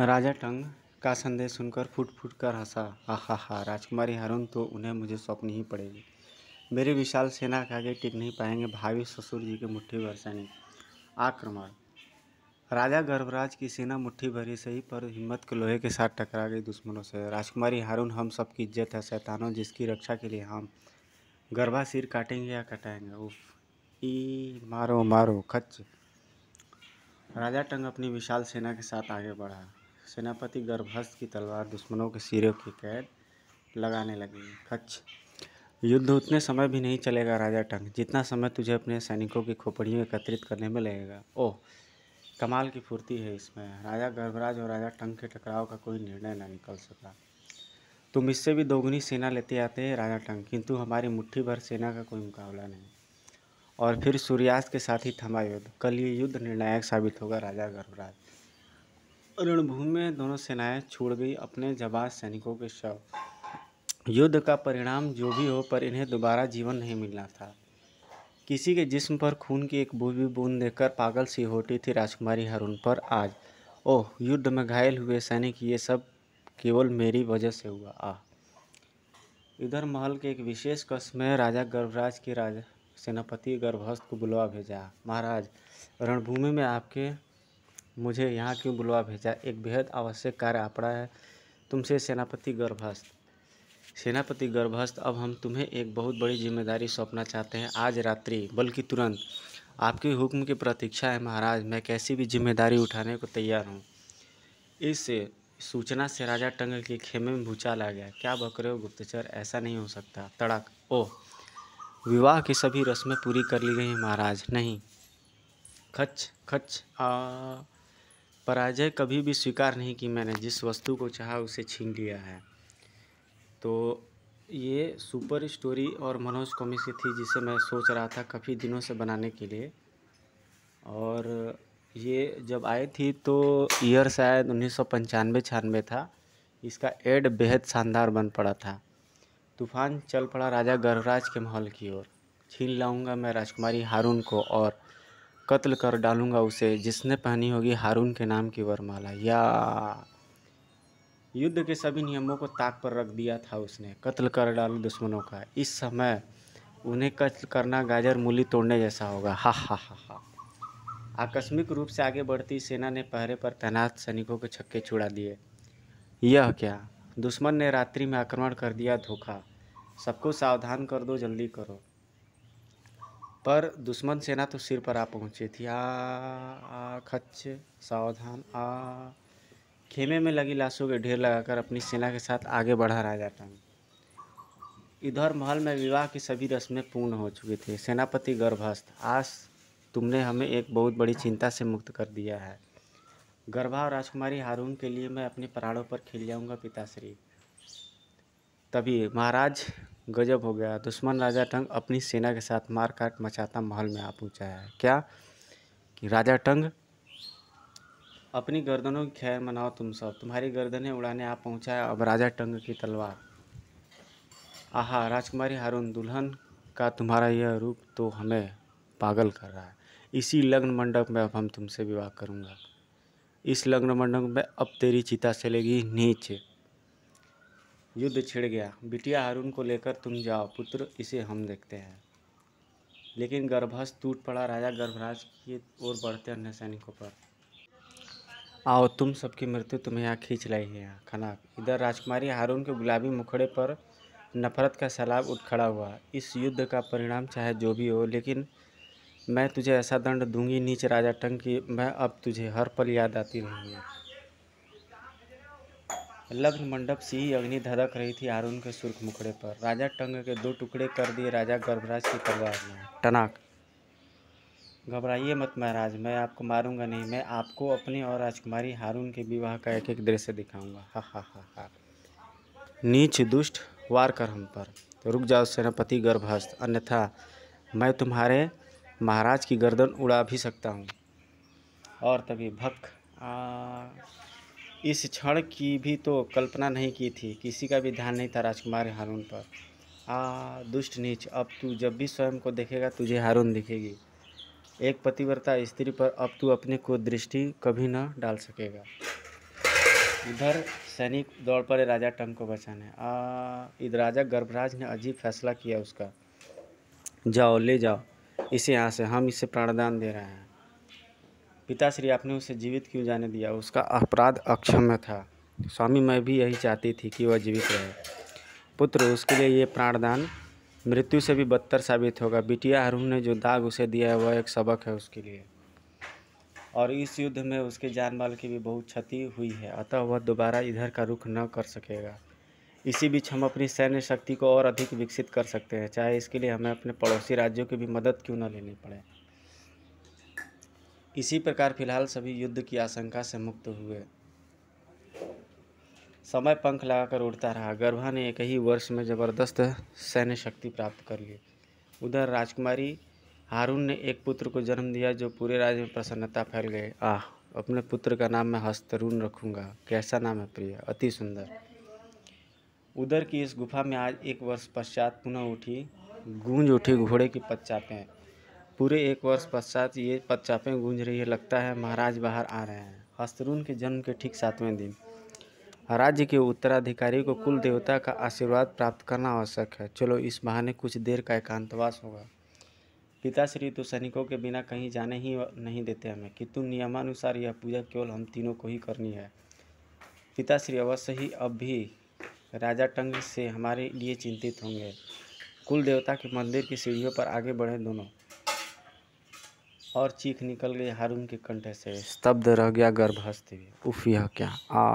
राजा टंग का संदेश सुनकर फूट फूट कर हंसा आहा हा राजकुमारी हारून तो उन्हें मुझे सौंपनी ही पड़ेगी मेरी विशाल सेना के आगे टिक नहीं पाएंगे भावी ससुर जी के मुट्ठी भर सैनिक आक्रमण राजा गर्भराज की सेना मुट्ठी भरी सही पर हिम्मत के लोहे के साथ टकरा गई दुश्मनों से राजकुमारी हारून हम सब की इज्जत है शैतानों जिसकी रक्षा के लिए हम गर्भा सिर काटेंगे या कटाएंगे उफ ई मारो मारो खच राजा टंग अपनी विशाल सेना के साथ आगे बढ़ा सेनापति गर्भस्थ की तलवार दुश्मनों के सिरों की कैद लगाने लगी खच युद्ध उतने समय भी नहीं चलेगा राजा टंग जितना समय तुझे अपने सैनिकों की खोपड़ियों में एकत्रित करने में लगेगा ओह कमाल की फुर्ती है इसमें राजा गर्भराज और राजा टंग के टकराव का कोई निर्णय ना निकल सका तुम इससे भी दोगुनी सेना लेते आते राजा टंग किंतु हमारी मुट्ठी भर सेना का कोई मुकाबला नहीं और फिर सूर्यास्त के साथ ही थमा युद्ध कल ये युद्ध निर्णायक साबित होगा राजा गर्भराज रणभूमि में दोनों सेनाएं छोड़ गई अपने जाबाज सैनिकों के शव युद्ध का परिणाम जो भी हो पर इन्हें दोबारा जीवन नहीं मिलना था किसी के जिस्म पर खून की एक बूबी बूंद देखकर पागल सी होती थी राजकुमारी हरुण पर आज ओह युद्ध में घायल हुए सैनिक ये सब केवल मेरी वजह से हुआ आ इधर महल के एक विशेष कक्ष में राजा गर्भराज के राजा सेनापति गर्भस्थ को बुलवा भेजा महाराज रणभूमि में आपके मुझे यहाँ क्यों बुलवा भेजा एक बेहद आवश्यक कार्य आ पड़ा है तुमसे सेनापति गर्भस्थ सेनापति गर्भस्थ अब हम तुम्हें एक बहुत बड़ी जिम्मेदारी सौंपना चाहते हैं आज रात्रि बल्कि तुरंत आपके हुक्म की प्रतीक्षा है महाराज मैं कैसी भी जिम्मेदारी उठाने को तैयार हूँ इस सूचना से राजा टंग के खेमे में भूचाल आ गया क्या बक रहे हो गुप्तचर ऐसा नहीं हो सकता तड़क ओह विवाह की सभी रस्में पूरी कर ली गई महाराज नहीं खच खच आ पराजय कभी भी स्वीकार नहीं की मैंने जिस वस्तु को चाहा उसे छीन लिया है तो ये सुपर स्टोरी और मनोज कॉमिक्स की थी जिसे मैं सोच रहा था काफ़ी दिनों से बनाने के लिए और ये जब आई थी तो ईयर शायद उन्नीस सौ पंचानवे छियानवे था इसका एड बेहद शानदार बन पड़ा था तूफान चल पड़ा राजा गर्भराज के माहौल की ओर छीन लाऊंगा मैं राजकुमारी हारून को और कत्ल कर डालूंगा उसे जिसने पहनी होगी हारून के नाम की वरमाला या युद्ध के सभी नियमों को ताक पर रख दिया था उसने कत्ल कर डालू दुश्मनों का इस समय उन्हें कत्ल करना गाजर मूली तोड़ने जैसा होगा हा हा हा हा आकस्मिक रूप से आगे बढ़ती सेना ने पहरे पर तैनात सैनिकों के छक्के छुड़ा दिए यह क्या दुश्मन ने रात्रि में आक्रमण कर दिया धोखा सबको सावधान कर दो जल्दी करो पर दुश्मन सेना तो सिर पर आ पहुंची थी आ, आ खच सावधान आ खेमे में लगी लाशों के ढेर लगाकर अपनी सेना के साथ आगे बढ़ा रहा जाता हूँ इधर महल में विवाह की सभी रस्में पूर्ण हो चुकी थी सेनापति गर्भस्थ आज तुमने हमें एक बहुत बड़ी चिंता से मुक्त कर दिया है गर्भा और राजकुमारी हारून के लिए मैं अपने प्राणों पर खिल जाऊंगा पिताश्री तभी महाराज गजब हो गया दुश्मन राजा टंग अपनी सेना के साथ मारकाट मचाता महल में आ पहुंचा है क्या कि राजा टंग अपनी गर्दनों की खैर मनाओ तुम सब तुम्हारी गर्दनें उड़ाने आ पहुंचा है अब राजा टंग की तलवार आहा राजकुमारी हारून दुल्हन का तुम्हारा यह रूप तो हमें पागल कर रहा है इसी लग्न मंडप में अब हम तुमसे विवाह करूंगा इस लग्न मंडप में अब तेरी चिता चलेगी नीचे युद्ध छिड़ गया बिटिया हारून को लेकर तुम जाओ पुत्र इसे हम देखते हैं लेकिन गर्भस्थ टूट पड़ा राजा गर्भराज की ओर बढ़ते अन्य सैनिकों पर आओ तुम सबकी मृत्यु तुम्हें यहाँ खींच लाई है यहाँ खनाक इधर राजकुमारी हारून के गुलाबी मुखड़े पर नफरत का सैलाब उठ खड़ा हुआ इस युद्ध का परिणाम चाहे जो भी हो लेकिन मैं तुझे ऐसा दंड दूंगी नीचे राजा टंग की मैं अब तुझे हर पल याद आती रहूँगी लग्न मंडप सी अग्नि धधक रही थी अरुण के सुर्ख मुखड़े पर राजा टंग के दो टुकड़े कर दिए राजा गर्भराज की तलवार में टनाक घबराइए मत महाराज मैं आपको मारूंगा नहीं मैं आपको अपने और राजकुमारी हारून के विवाह का एक एक दृश्य दिखाऊंगा हा हा हा हा नीच दुष्ट वार कर हम पर रुक जाओ सेनापति गर्भस्थ अन्यथा मैं तुम्हारे महाराज की गर्दन उड़ा भी सकता हूँ और तभी भक्त इस क्षण की भी तो कल्पना नहीं की थी किसी का भी ध्यान नहीं था राजकुमार हारून पर आ दुष्ट नीच अब तू जब भी स्वयं को देखेगा तुझे हारून दिखेगी एक पतिव्रता स्त्री पर अब तू अपने को दृष्टि कभी न डाल सकेगा इधर सैनिक दौड़ पड़े राजा टंग को बचाने आ इधर राजा गर्भराज ने अजीब फैसला किया उसका जाओ ले जाओ इसे यहाँ से हम इसे प्राणदान दे रहे हैं पिताश्री आपने उसे जीवित क्यों जाने दिया उसका अपराध अक्षम्य था स्वामी मैं भी यही चाहती थी कि वह जीवित रहे पुत्र उसके लिए ये प्राणदान मृत्यु से भी बदतर साबित होगा बिटिया अरुण ने जो दाग उसे दिया है वह एक सबक है उसके लिए और इस युद्ध में उसके जान माल की भी बहुत क्षति हुई है अतः वह दोबारा इधर का रुख न कर सकेगा इसी बीच हम अपनी सैन्य शक्ति को और अधिक विकसित कर सकते हैं चाहे इसके लिए हमें अपने पड़ोसी राज्यों की भी मदद क्यों न लेनी पड़े इसी प्रकार फिलहाल सभी युद्ध की आशंका से मुक्त हुए समय पंख लगाकर उड़ता रहा गर्भा ने एक ही वर्ष में जबरदस्त सैन्य शक्ति प्राप्त कर ली उधर राजकुमारी हारून ने एक पुत्र को जन्म दिया जो पूरे राज्य में प्रसन्नता फैल गए आह अपने पुत्र का नाम मैं हस्तरून रखूंगा कैसा नाम है प्रिय अति सुंदर उधर की इस गुफा में आज एक वर्ष पश्चात पुनः उठी गूंज उठी घोड़े की पच्चापें पूरे एक वर्ष पश्चात ये पदचापें गूंज रही है लगता है महाराज बाहर आ रहे हैं हस्तरून के जन्म के ठीक सातवें दिन राज्य के उत्तराधिकारी को कुल देवता का आशीर्वाद प्राप्त करना आवश्यक है चलो इस बहाने कुछ देर का एकांतवास होगा पिताश्री तो सैनिकों के बिना कहीं जाने ही नहीं देते हमें किंतु नियमानुसार यह पूजा केवल हम तीनों को ही करनी है पिताश्री अवश्य ही अब भी राजा टंग से हमारे लिए चिंतित होंगे कुल देवता के मंदिर की सीढ़ियों पर आगे बढ़े दोनों और चीख निकल गई हारून के कंठे से स्तब्ध रह गया गर्भ हंसते हुए उफ यह क्या आ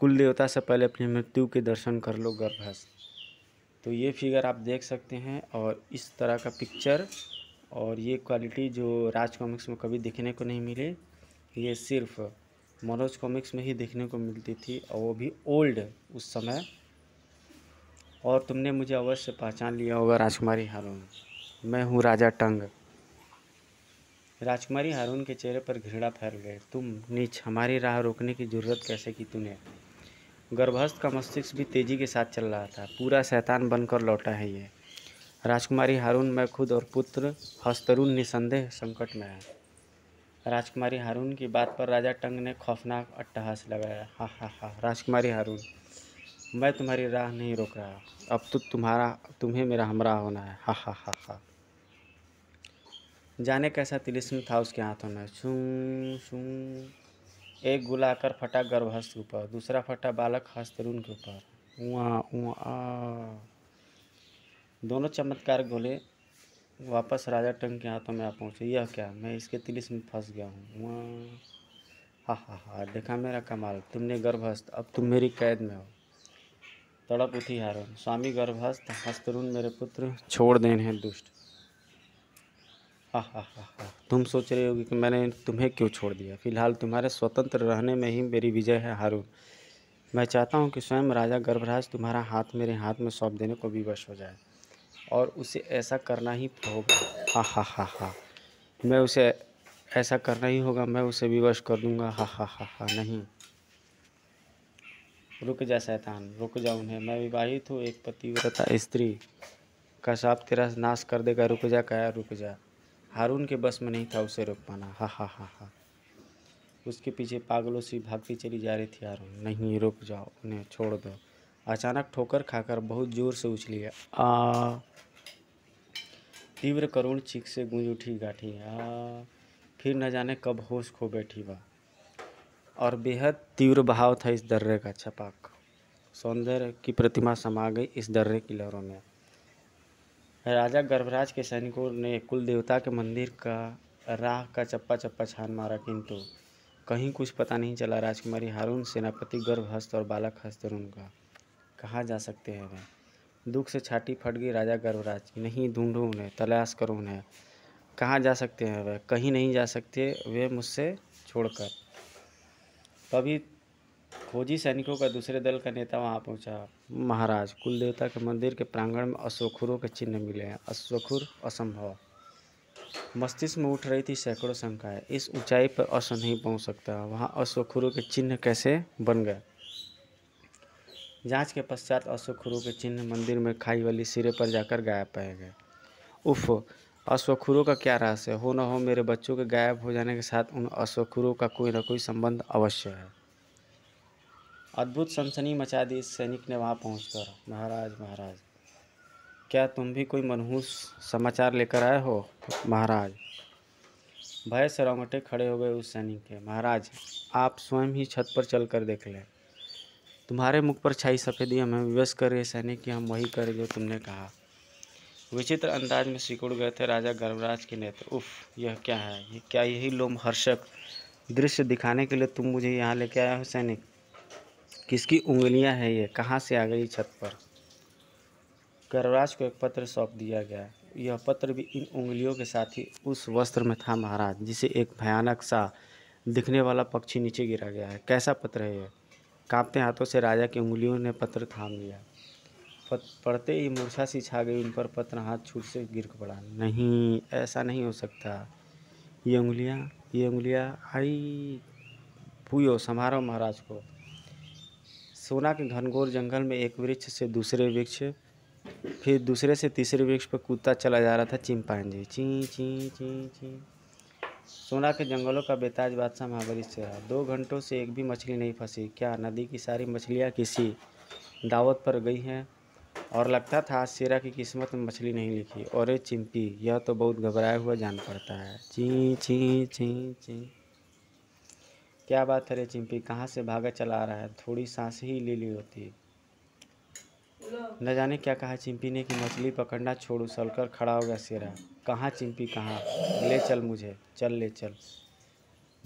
कुल देवता से पहले अपनी मृत्यु के दर्शन कर लो गर्भहस्त तो ये फिगर आप देख सकते हैं और इस तरह का पिक्चर और ये क्वालिटी जो राज कॉमिक्स में कभी देखने को नहीं मिली ये सिर्फ मनोज कॉमिक्स में ही देखने को मिलती थी और वो भी ओल्ड उस समय और तुमने मुझे अवश्य पहचान लिया होगा राजकुमारी हारून मैं हूँ राजा टंग राजकुमारी हारून के चेहरे पर घृणा फैल गए तुम नीच हमारी राह रोकने की जरूरत कैसे की तूने गर्भस्थ का मस्तिष्क भी तेज़ी के साथ चल रहा था पूरा शैतान बनकर लौटा है ये राजकुमारी हारून मैं खुद और पुत्र हस्तरुण निसंदेह संकट में है राजकुमारी हारून की बात पर राजा टंग ने खौफनाक अट्टहास लगाया हा हा हा राजकुमारी हारून मैं तुम्हारी राह नहीं रोक रहा अब तो तुम्हारा तुम्हें मेरा हमरा होना है हा हा हा हा जाने कैसा तिलिस्म था उसके हाथों में छू छू एक गुलाकर फटा गर्भहस्त के ऊपर दूसरा फटा बालक हस्तरुण के ऊपर वहाँ वहाँ दोनों चमत्कार गोले वापस राजा टंग के हाथों में आ पहुँचे यह क्या मैं इसके तिलिस में फंस गया हूँ वहाँ हा हा हा देखा मेरा कमाल तुमने गर्भहस्त अब तुम मेरी कैद में हो तड़प उठी हारो स्वामी गर्भहस्त हस्तरुण मेरे पुत्र छोड़ देने दुष्ट तुम सोच रहे होगे कि मैंने तुम्हें क्यों छोड़ दिया फिलहाल तुम्हारे स्वतंत्र रहने में ही मेरी विजय है हारून मैं चाहता हूँ कि स्वयं राजा गर्भराज तुम्हारा हाथ मेरे हाथ में सौंप देने को विवश हो जाए और उसे ऐसा करना ही होगा हा हा हा हा मैं उसे ऐसा करना ही होगा मैं उसे विवश कर दूंगा हा हा हा हा नहीं रुक जा शैतान रुक जा उन्हें मैं विवाहित हूँ एक पतिव्रता स्त्री का साप तेरा नाश कर देगा रुक जा कया रुक जा हारून के बस में नहीं था उसे रोक पाना हा हा हा हा उसके पीछे पागलों से भागती चली जा रही थी हारून नहीं रुक जाओ उन्हें छोड़ दो अचानक ठोकर खाकर बहुत जोर से उछली आ तीव्र करुण चीख से गूंज उठी गाठी आ फिर न जाने कब होश खो बैठी वह और बेहद तीव्र बहाव था इस दर्रे का छपाक सौंदर्य की प्रतिमा समा गई इस दर्रे की लहरों में राजा गर्भराज के सैनिकों ने कुल देवता के मंदिर का राह का चप्पा चप्पा छान मारा किंतु कहीं कुछ पता नहीं चला राजकुमारी हारून सेनापति गर्भहस्त और बालक हस्त उनका कहाँ जा सकते हैं वह दुख से छाटी फट गई राजा गर्भराज नहीं ढूंढो उन्हें तलाश करो उन्हें कहाँ जा सकते हैं वह कहीं नहीं जा सकते वे मुझसे छोड़कर तभी खोजी सैनिकों का दूसरे दल का नेता वहाँ पहुंचा महाराज कुल देवता के मंदिर के प्रांगण में अश्वखुरों के चिन्ह मिले हैं अश्वखुर असंभव मस्तिष्क में उठ रही थी सैकड़ों शंकाएं इस ऊंचाई पर अश्व नहीं पहुँच सकता वहाँ अश्वखुरों के चिन्ह कैसे बन गए जांच के पश्चात अश्वखुरों के चिन्ह मंदिर में खाई वाली सिरे पर जाकर गायब पाए गए उफ अश्वखुरों का क्या रहस्य हो न हो मेरे बच्चों के गायब हो जाने के साथ उन अश्वखुरों का कोई ना कोई संबंध अवश्य है अद्भुत सनसनी मचा दी इस सैनिक ने वहाँ पहुँच महाराज महाराज क्या तुम भी कोई मनहूस समाचार लेकर आए हो महाराज भय से रोंगटे खड़े हो गए उस सैनिक के महाराज आप स्वयं ही छत पर चल कर देख लें तुम्हारे मुख पर छाई सफ़ेदी हमें विवश कर रहे सैनिक कि हम वही करें जो तुमने कहा विचित्र अंदाज में सिकुड़ गए थे राजा गर्भराज के नेत्र उफ यह क्या है क्या यही लोम हर्षक दृश्य दिखाने के लिए तुम मुझे यहाँ लेके आया हो सैनिक किसकी उंगलियां हैं ये कहाँ से आ गई छत पर गर्वराज को एक पत्र सौंप दिया गया यह पत्र भी इन उंगलियों के साथ ही उस वस्त्र में था महाराज जिसे एक भयानक सा दिखने वाला पक्षी नीचे गिरा गया है कैसा पत्र है यह कांपते हाथों से राजा की उंगलियों ने पत्र थाम लिया पढ़ते ही मूर्छा सी छा गई उन पर पत्र हाथ छूट से गिर पड़ा नहीं ऐसा नहीं हो सकता ये उंगलियाँ ये उंगलियाँ आई पूयो संभारो महाराज को सोना के घनघोर जंगल में एक वृक्ष से दूसरे वृक्ष फिर दूसरे से तीसरे वृक्ष पर कुत्ता चला जा रहा था चिंपांजी ची ची ची ची सोना के जंगलों का बेताज बादशाह महावरी से रहा दो घंटों से एक भी मछली नहीं फंसी क्या नदी की सारी मछलियाँ किसी दावत पर गई हैं और लगता था आज शेरा की किस्मत में मछली नहीं लिखी और चिंपी यह तो बहुत घबराया हुआ जान पड़ता है ची ची ची ची क्या बात है रे चिंपी कहाँ से भागा चला आ रहा है थोड़ी सांस ही ले ली होती न जाने क्या कहा चिंपी ने कि मछली पकड़ना छोड़ कर खड़ा हो गया शेरा कहाँ चिंपी कहाँ ले चल मुझे चल ले चल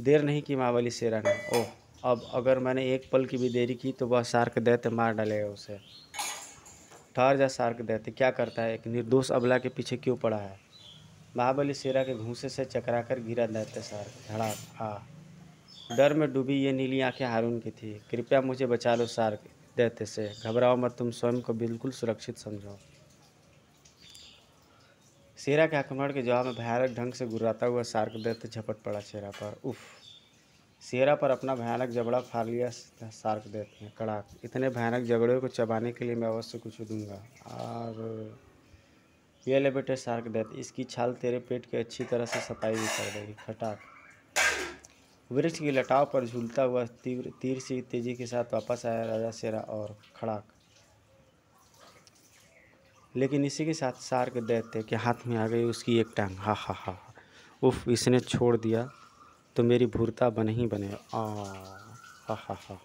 देर नहीं की मावली शेरा ने ओह अब अगर मैंने एक पल की भी देरी की तो वह शार्क दैत्य मार डालेगा उसे ठहर जा शार्क दैत्य क्या करता है एक निर्दोष अबला के पीछे क्यों पड़ा है महाबली शेरा के घूसे से चकराकर गिरा दैत्य शार्क धड़ा आ हाँ। डर में डूबी ये नीली आंखें हारून की थी कृपया मुझे बचा लो सार दैत्य से घबराओ मत तुम स्वयं को बिल्कुल सुरक्षित समझो शेरा के आक्रमण के जवाब में भयानक ढंग से गुर्राता हुआ सार्क दैत झपट पड़ा शेरा पर उफ शेरा पर अपना भयानक जबड़ा फाड़ लिया सार्क दत्त ने कड़ाक इतने भयानक झगड़े को चबाने के लिए मैं अवश्य कुछ दूंगा और ये ले बेटे सार्क दैत इसकी छाल तेरे पेट की अच्छी तरह से सफाई भी कर देगी खटाक वृक्ष की लटाव पर झूलता हुआ तीव्र तीर से तेजी के साथ वापस आया राजा शेरा और खड़ाक लेकिन इसी के साथ सार के दैत्य के हाथ में आ गई उसकी एक टांग हा हा हा उफ इसने छोड़ दिया तो मेरी भूरता बन ही बने आ हा हा हा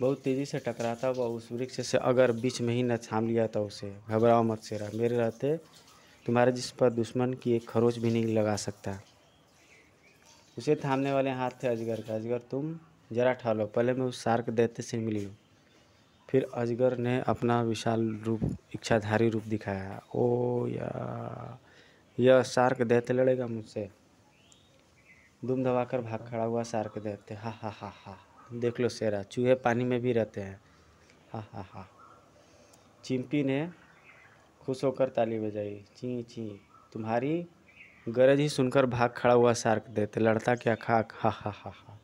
बहुत तेज़ी से टकराता हुआ उस वृक्ष से अगर बीच में ही न छाम लिया था तो उसे घबराओ मत सेरा मेरे रहते तुम्हारे जिस पर दुश्मन की एक खरोच भी नहीं लगा सकता उसे थामने वाले हाथ थे अजगर का अजगर तुम जरा ठहलो पहले मैं उस सार्क देते से मिली हूँ फिर अजगर ने अपना विशाल रूप इच्छाधारी रूप दिखाया ओ या यह सार्क दैत्य लड़ेगा मुझसे दुम दबाकर भाग खड़ा हुआ सार्क देते हा हा हा हा देख लो शेरा चूहे पानी में भी रहते हैं हा हा हा चिंपी ने खुश होकर ताली बजाई ची ची तुम्हारी गरज ही सुनकर भाग खड़ा हुआ सार्क देते लड़ता क्या खाक हा हा हा हा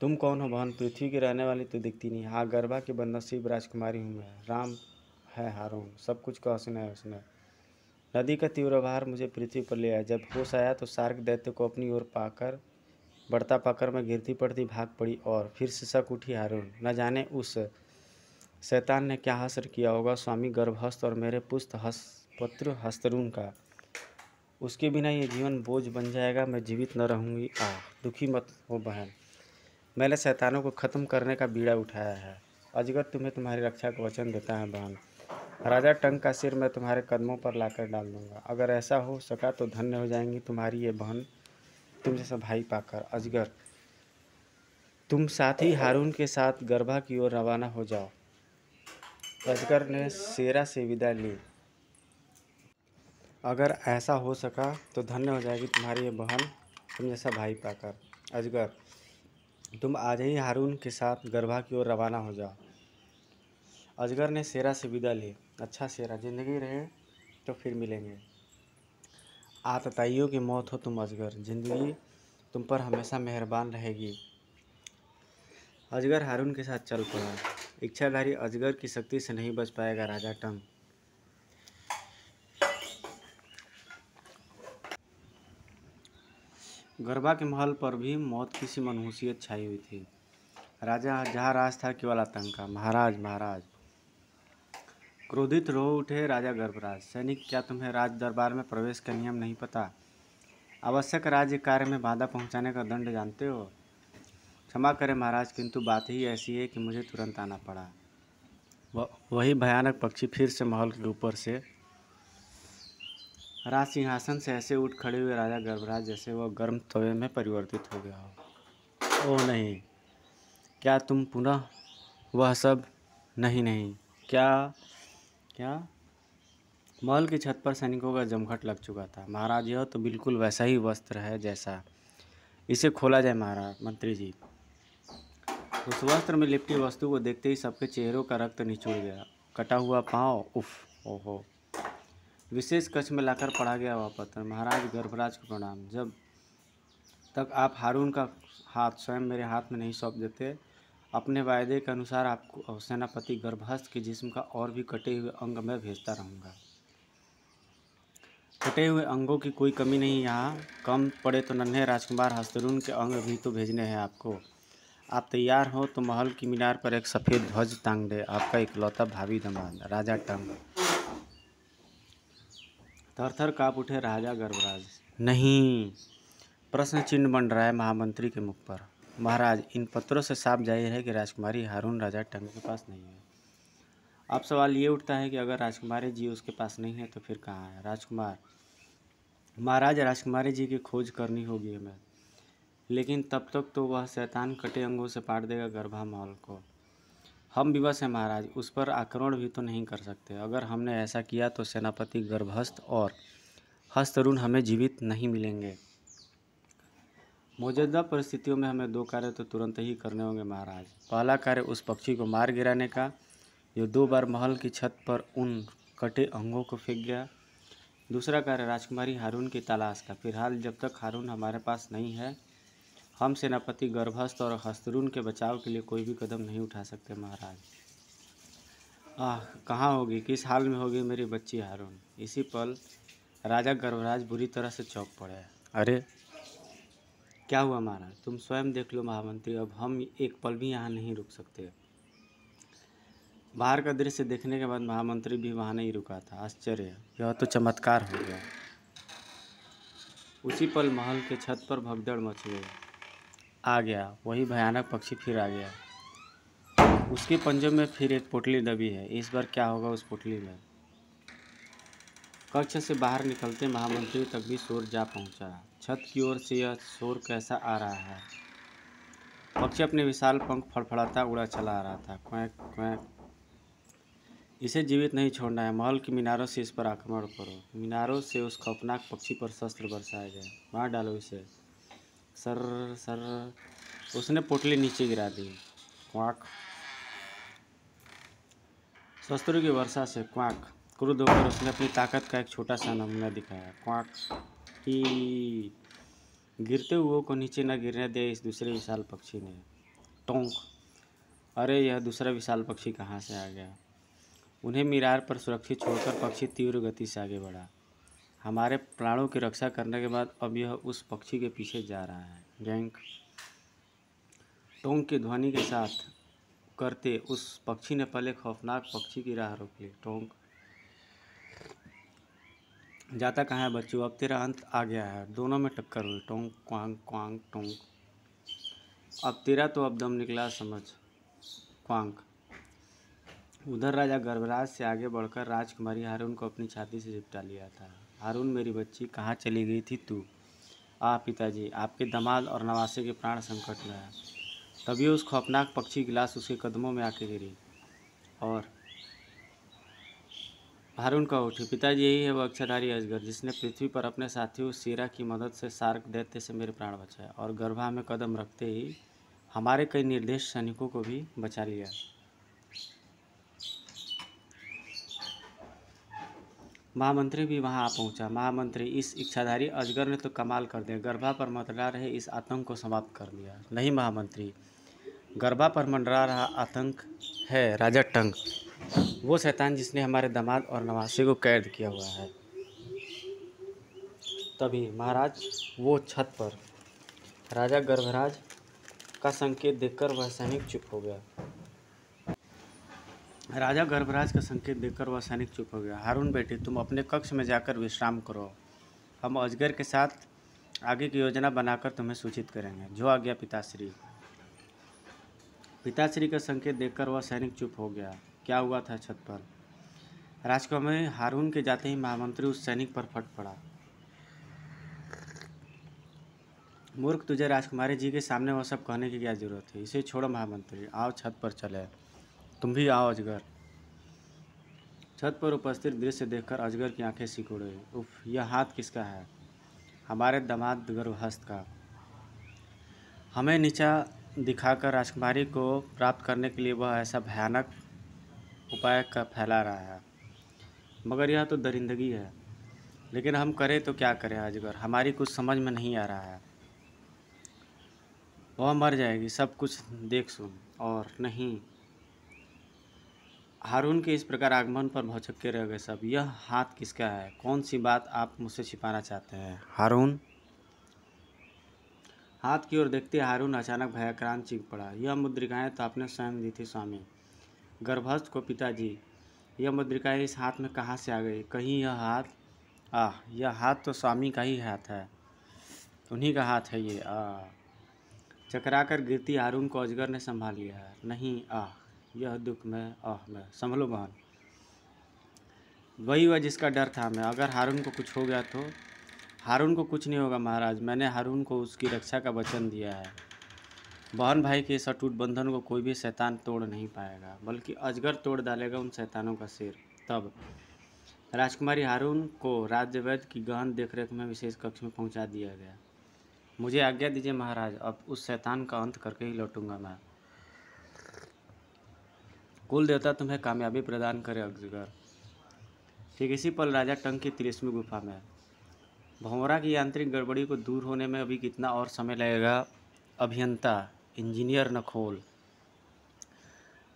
तुम कौन हो बहन पृथ्वी की रहने वाली तो दिखती नहीं हाँ गरबा के बंदा शिव राजकुमारी हूँ मैं राम है हारून सब कुछ कह सुना उसने नदी का तीव्र भार मुझे पृथ्वी पर ले आया जब होश आया तो सार्क दैत्य को अपनी ओर पाकर बढ़ता पाकर मैं गिरती पड़ती भाग पड़ी और फिर सिसक उठी हारून न जाने उस शैतान ने क्या हसर किया होगा स्वामी गर्भहस्त और मेरे पुस्त हस्त पत्र हस्तरुण का उसके बिना ये जीवन बोझ बन जाएगा मैं जीवित न रहूँगी आ दुखी मत हो बहन मैंने शैतानों को ख़त्म करने का बीड़ा उठाया है अजगर तुम्हें तुम्हारी रक्षा का वचन देता है बहन राजा टंग का सिर मैं तुम्हारे कदमों पर लाकर डाल दूंगा अगर ऐसा हो सका तो धन्य हो जाएंगी तुम्हारी ये बहन तुम जैसा भाई पाकर अजगर तुम साथ ही हारून के साथ गरबा की ओर रवाना हो जाओ अजगर ने शेरा से विदा ली अगर ऐसा हो सका तो धन्य हो जाएगी तुम्हारी ये बहन तुम जैसा भाई पाकर अजगर तुम आज ही हारून के साथ गरबा की ओर रवाना हो जाओ अजगर ने शेरा से विदा ली अच्छा शेरा ज़िंदगी रहे तो फिर मिलेंगे आतताइयों की मौत हो तुम अजगर ज़िंदगी तुम पर हमेशा मेहरबान रहेगी अजगर हारून के साथ चल पड़ा इच्छाधारी अजगर की शक्ति से नहीं बच पाएगा राजा टंग गरबा के महल पर भी मौत की सी मनहूसियत छाई हुई थी राजा जहाँ राज था केवल आतंक का महाराज महाराज क्रोधित रो उठे राजा गर्भराज सैनिक क्या तुम्हें राज दरबार में प्रवेश का नियम नहीं पता आवश्यक राज्य कार्य में बाधा पहुंचाने का दंड जानते हो क्षमा करें महाराज किंतु बात ही ऐसी है कि मुझे तुरंत आना पड़ा वही भयानक पक्षी फिर से महल के ऊपर से राज सिंहासन से ऐसे उठ खड़े हुए राजा गर्भराज जैसे वह गर्म तवे में परिवर्तित हो गया हो ओह नहीं क्या तुम पुनः वह सब नहीं नहीं क्या क्या महल की छत पर सैनिकों का जमघट लग चुका था महाराज यह तो बिल्कुल वैसा ही वस्त्र है जैसा इसे खोला जाए महाराज मंत्री जी उस वस्त्र में लिपटी वस्तु को देखते ही सबके चेहरों का रक्त निचुड़ गया कटा हुआ पाँव उफ ओहो विशेष कक्ष में लाकर पढ़ा गया वह पत्र महाराज गर्भराज को प्रणाम जब तक आप हारून का हाथ स्वयं मेरे हाथ में नहीं सौंप देते अपने वायदे के अनुसार आपको सेनापति गर्भस्थ के जिस्म का और भी कटे हुए अंग मैं भेजता रहूँगा कटे हुए अंगों की कोई कमी नहीं यहाँ कम पड़े तो नन्हे राजकुमार हस्तरून के अंग भी तो भेजने हैं आपको आप तैयार हो तो महल की मीनार पर एक सफ़ेद ध्वज टांग दे आपका इकलौता भावी दमान राजा टंग थरथर काप उठे राजा गर्भराज नहीं प्रश्न चिन्ह बन रहा है महामंत्री के मुख पर महाराज इन पत्रों से साफ जाहिर है कि राजकुमारी हारून राजा टंग के पास नहीं है अब सवाल ये उठता है कि अगर राजकुमारी जी उसके पास नहीं है तो फिर कहाँ है राजकुमार महाराज राजकुमारी जी की खोज करनी होगी हमें लेकिन तब तक तो वह शैतान कटे अंगों से पाट देगा गर्भा माहौल को हम विवश हैं महाराज उस पर आक्रमण भी तो नहीं कर सकते अगर हमने ऐसा किया तो सेनापति गर्भस्थ और हस्तरुण हमें जीवित नहीं मिलेंगे मौजूदा परिस्थितियों में हमें दो कार्य तो तुरंत ही करने होंगे महाराज पहला कार्य उस पक्षी को मार गिराने का जो दो बार महल की छत पर उन कटे अंगों को फेंक गया दूसरा कार्य राजकुमारी हारून की तलाश का फिलहाल जब तक हारून हमारे पास नहीं है हम सेनापति गर्भस्थ और हस्तरुन के बचाव के लिए कोई भी कदम नहीं उठा सकते महाराज आह कहाँ होगी किस हाल में होगी मेरी बच्ची हारून इसी पल राजा गर्भराज बुरी तरह से चौंक पड़े अरे क्या हुआ महाराज तुम स्वयं देख लो महामंत्री अब हम एक पल भी यहाँ नहीं रुक सकते बाहर का दृश्य देखने के बाद महामंत्री भी वहाँ नहीं रुका था आश्चर्य यह तो चमत्कार हो गया उसी पल महल के छत पर भगदड़ मच गई आ गया वही भयानक पक्षी फिर आ गया उसके पंजों में फिर एक पोटली दबी है इस बार क्या होगा उस पोटली में कक्ष से बाहर निकलते महामंत्री तक भी शोर जा पहुंचा छत की ओर से यह शोर कैसा आ रहा है पक्षी अपने विशाल पंख फड़फड़ाता उड़ा चला आ रहा था क्वैक क्वैक इसे जीवित नहीं छोड़ना है महल के मीनारों से इस पर आक्रमण करो मीनारों से उस खौफनाक पक्षी पर शस्त्र बरसाए गए मार डालो इसे सर सर उसने पोटली नीचे गिरा दी क्वाक शस्त्रु की वर्षा से क्वाक क्रुद्ध होकर उसने अपनी ताकत का एक छोटा सा नमूना दिखाया क्वाक ही गिरते हुए को नीचे न गिरने दिया इस दूसरे विशाल पक्षी ने टोंक अरे यह दूसरा विशाल पक्षी कहाँ से आ गया उन्हें मीरार पर सुरक्षित छोड़कर पक्षी तीव्र गति से आगे बढ़ा हमारे प्राणों की रक्षा करने के बाद अब यह उस पक्षी के पीछे जा रहा है गैंग टोंग की ध्वनि के साथ करते उस पक्षी ने पहले खौफनाक पक्षी की राह रोक ली टोंग जाता कहाँ है बच्चों अब तेरा अंत आ गया है दोनों में टक्कर हुई टोंग क्वांग क्वांग टोंग अब तेरा तो अब दम निकला समझ क्वांग उधर राजा गर्भराज से आगे बढ़कर राजकुमारी हारून को अपनी छाती से चिपटा लिया था हारून मेरी बच्ची कहाँ चली गई थी तू आ पिताजी आपके दमाद और नवासे के प्राण संकट में आया तभी उस खौफनाक पक्षी गिलास उसके कदमों में आके गिरी और हारून का उठी पिताजी यही है वह अक्षरधारी अजगर जिसने पृथ्वी पर अपने साथियों सीरा की मदद से सार्क दैत्य से मेरे प्राण बचाया और गर्भा में कदम रखते ही हमारे कई निर्देश सैनिकों को भी बचा लिया महामंत्री भी वहां आ पहुंचा महामंत्री इस इच्छाधारी अजगर ने तो कमाल कर दिया गर्भा पर मंडरा रहे इस आतंक को समाप्त कर दिया नहीं महामंत्री गर्भा पर मंडरा रहा आतंक है राजा टंग वो शैतान जिसने हमारे दामाद और नवासी को कैद किया हुआ है तभी महाराज वो छत पर राजा गर्भराज का संकेत देखकर वह सैनिक चुप हो गया राजा गर्भराज का संकेत देकर वह सैनिक चुप हो गया हारून बेटे तुम अपने कक्ष में जाकर विश्राम करो हम अजगर के साथ आगे की योजना बनाकर तुम्हें सूचित करेंगे जो आ गया पिताश्री पिताश्री का संकेत देखकर वह सैनिक चुप हो गया क्या हुआ था छत पर राजकुमार में हारून के जाते ही महामंत्री उस सैनिक पर फट पड़ा मूर्ख तुझे राजकुमारी जी के सामने वह सब कहने की क्या जरूरत है इसे छोड़ो महामंत्री आओ छत पर चले तुम भी आओ अजगर छत पर उपस्थित दृश्य देखकर अजगर की आंखें सिकुड़ गई उफ यह हाथ किसका है हमारे दामाद गर्भहस्त का हमें नीचा दिखाकर राजकुमारी को प्राप्त करने के लिए वह ऐसा भयानक उपाय का फैला रहा है मगर यह तो दरिंदगी है लेकिन हम करें तो क्या करें अजगर हमारी कुछ समझ में नहीं आ रहा है वह मर जाएगी सब कुछ देख सुन और नहीं हारून के इस प्रकार आगमन पर भौचक्के रह गए सब यह हाथ किसका है कौन सी बात आप मुझसे छिपाना चाहते हैं हारून हाथ की ओर देखते हारून अचानक भयाक्रांत चीख पड़ा यह मुद्रिकाएं तो आपने स्वयं दी थी स्वामी गर्भस्थ को पिताजी यह मुद्रिकाएं इस हाथ में कहाँ से आ गई कहीं यह हाथ आह यह हाथ तो स्वामी का ही हाथ है उन्हीं का हाथ है ये आ चकरा कर गिरती हारून को अजगर ने संभाल लिया है नहीं आह यह दुख में आह में संभलो बहन वही हुआ जिसका डर था मैं अगर हारून को कुछ हो गया तो हारून को कुछ नहीं होगा महाराज मैंने हारून को उसकी रक्षा का वचन दिया है बहन भाई के इस अटूट बंधन को कोई भी शैतान तोड़ नहीं पाएगा बल्कि अजगर तोड़ डालेगा उन शैतानों का सिर तब राजकुमारी हारून को राज्य वैद्य की गहन देखरेख में विशेष कक्ष में पहुंचा दिया गया मुझे आज्ञा दीजिए महाराज अब उस शैतान का अंत करके ही लौटूंगा मैं कुल देवता तुम्हें कामयाबी प्रदान करे अग्रगर ठीक इसी पर राजा टंक की तिरस्मी गुफा में भंवरा की यांत्रिक गड़बड़ी को दूर होने में अभी कितना और समय लगेगा अभियंता इंजीनियर नखोल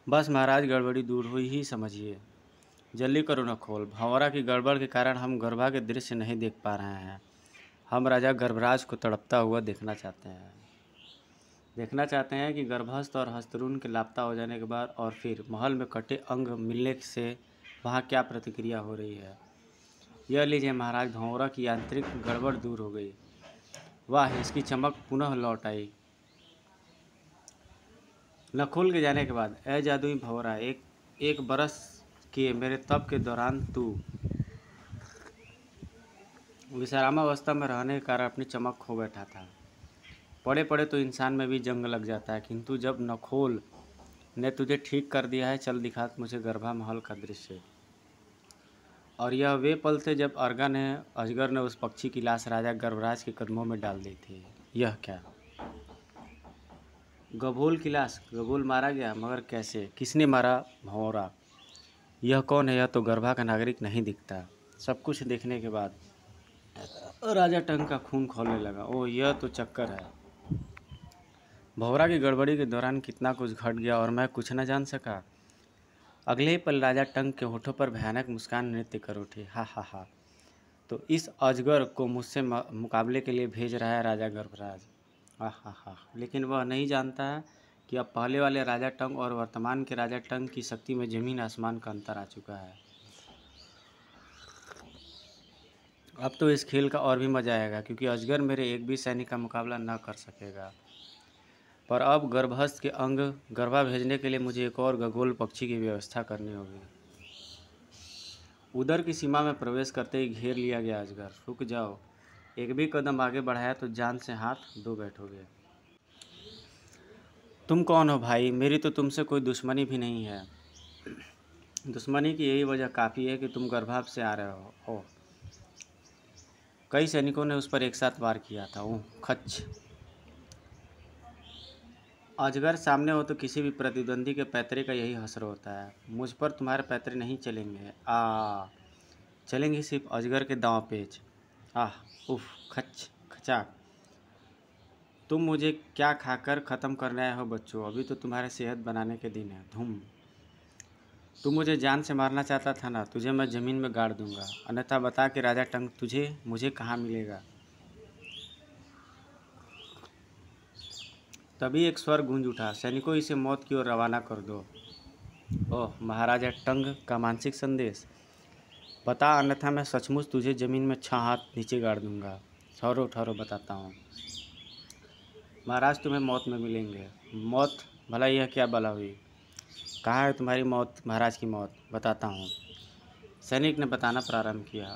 बस महाराज गड़बड़ी दूर हुई ही समझिए जल्दी करो नखोल भंवरा की गड़बड़ के कारण हम गर्भा के दृश्य नहीं देख पा रहे हैं हम राजा गर्भराज को तड़पता हुआ देखना चाहते हैं देखना चाहते हैं कि गर्भस्थ और हस्तरुण के लापता हो जाने के बाद और फिर महल में कटे अंग मिलने से वहाँ क्या प्रतिक्रिया हो रही है यह लीजिए महाराज भंवरा की आंतरिक गड़बड़ दूर हो गई वाह इसकी चमक पुनः लौट आई नखोल के जाने के बाद ऐ जादुई भंवरा एक एक बरस के मेरे तप के दौरान तू विश्रामावस्था में रहने के कारण अपनी चमक खो बैठा था पड़े पड़े तो इंसान में भी जंग लग जाता है किंतु जब नखोल ने तुझे ठीक कर दिया है चल दिखा मुझे गर्भा महल का दृश्य और यह वे पल थे जब अर्गा ने अजगर ने उस पक्षी की लाश राजा गर्भराज के कदमों में डाल दी थी यह क्या गभोल की लाश गभोल मारा गया मगर कैसे किसने मारा भौरा यह कौन है यह तो गर्भा का नागरिक नहीं दिखता सब कुछ देखने के बाद राजा टंग का खून खोलने लगा ओह यह तो चक्कर है भोवरा की गड़बड़ी के दौरान कितना कुछ घट गया और मैं कुछ न जान सका अगले ही पल राजा टंग के होठों पर भयानक मुस्कान नृत्य कर उठी हा हा हा तो इस अजगर को मुझसे मुकाबले के लिए भेज रहा है राजा गर्भराज हा हा हा लेकिन वह नहीं जानता है कि अब पहले वाले राजा टंग और वर्तमान के राजा टंग की शक्ति में जमीन आसमान का अंतर आ चुका है अब तो इस खेल का और भी मज़ा आएगा क्योंकि अजगर मेरे एक भी सैनिक का मुकाबला न कर सकेगा और अब गर्भस्थ के अंग गर्भा भेजने के लिए मुझे एक और गगोल पक्षी की व्यवस्था करनी होगी उधर की सीमा में प्रवेश करते ही घेर लिया गया अजगर रुक जाओ एक भी कदम आगे बढ़ाया तो जान से हाथ दो बैठोगे तुम कौन हो भाई मेरी तो तुमसे कोई दुश्मनी भी नहीं है दुश्मनी की यही वजह काफ़ी है कि तुम गर्भाव से आ रहे हो, ओ कई सैनिकों ने उस पर एक साथ वार किया था वो खच अजगर सामने हो तो किसी भी प्रतिद्वंदी के पैतरे का यही हसर होता है मुझ पर तुम्हारे पैतरे नहीं चलेंगे आ चलेंगे सिर्फ अजगर के दांव पेच आह उफ खच खचा तुम मुझे क्या खाकर ख़त्म करने आए हो बच्चों अभी तो तुम्हारे सेहत बनाने के दिन है धूम तू मुझे जान से मारना चाहता था ना तुझे मैं ज़मीन में गाड़ दूंगा अन्यथा बता कि राजा टंग तुझे मुझे कहाँ मिलेगा तभी एक स्वर गूंज उठा सैनिकों इसे मौत की ओर रवाना कर दो ओह महाराजा टंग का मानसिक संदेश पता अन्यथा मैं सचमुच तुझे ज़मीन में छह हाथ नीचे गाड़ दूंगा ठहरो ठहरो बताता हूँ महाराज तुम्हें मौत में मिलेंगे मौत भला यह क्या बला हुई कहाँ है तुम्हारी मौत महाराज की मौत बताता हूँ सैनिक ने बताना प्रारंभ किया